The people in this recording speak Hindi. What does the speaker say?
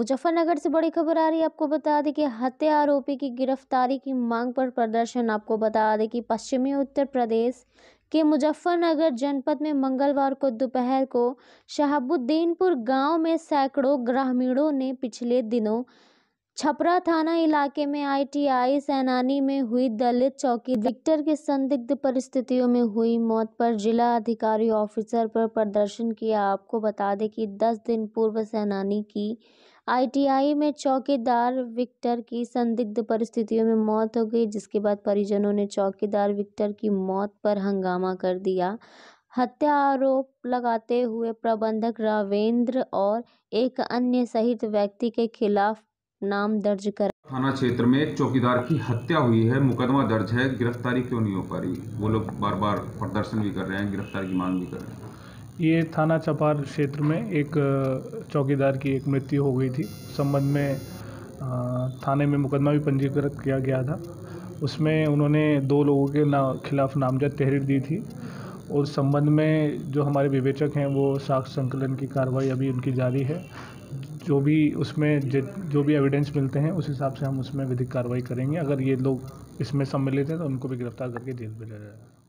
मुजफ्फरनगर से बड़ी खबर आ रही है आपको बता दें कि हत्या आरोपी की गिरफ्तारी की मांग पर प्रदर्शन आपको बता दें कि पश्चिमी उत्तर प्रदेश के मुजफ्फरनगर जनपद में मंगलवार को दोपहर को शहाबुद्दीनपुर गांव में सैकड़ों ग्रामीणों ने पिछले दिनों छपरा थाना इलाके में आईटीआई सैनानी में हुई दलित चौकी विक्टर की संदिग्ध परिस्थितियों में हुई मौत पर जिला अधिकारी ऑफिसर पर प्रदर्शन किया आपको बता दें कि 10 दिन पूर्व सैनानी की आईटीआई में चौकीदार विक्टर की संदिग्ध परिस्थितियों में मौत हो गई जिसके बाद परिजनों ने चौकीदार विक्टर की मौत पर हंगामा कर दिया हत्या आरोप लगाते हुए प्रबंधक रावेंद्र और एक अन्य सहित व्यक्ति के खिलाफ नाम दर्ज कर थाना क्षेत्र में चौकीदार की हत्या हुई है मुकदमा दर्ज है गिरफ्तारी क्यों नहीं हो पा रही वो लोग बार बार प्रदर्शन भी कर रहे हैं गिरफ्तार की मांग भी कर रहे हैं ये थाना चपार क्षेत्र में एक चौकीदार की एक मृत्यु हो गई थी संबंध में थाने में मुकदमा भी पंजीकृत किया गया था उसमें उन्होंने दो लोगों के ना खिलाफ नामजद तहरीर दी थी और संबंध में जो हमारे विवेचक हैं वो साक्ष्य संकलन की कार्रवाई अभी उनकी जारी है जो भी उसमें जो भी एविडेंस मिलते हैं उस हिसाब से हम उसमें विधिक कार्रवाई करेंगे अगर ये लोग इसमें सम्मिलित हैं तो उनको भी गिरफ्तार करके जेल भेजा जाएगा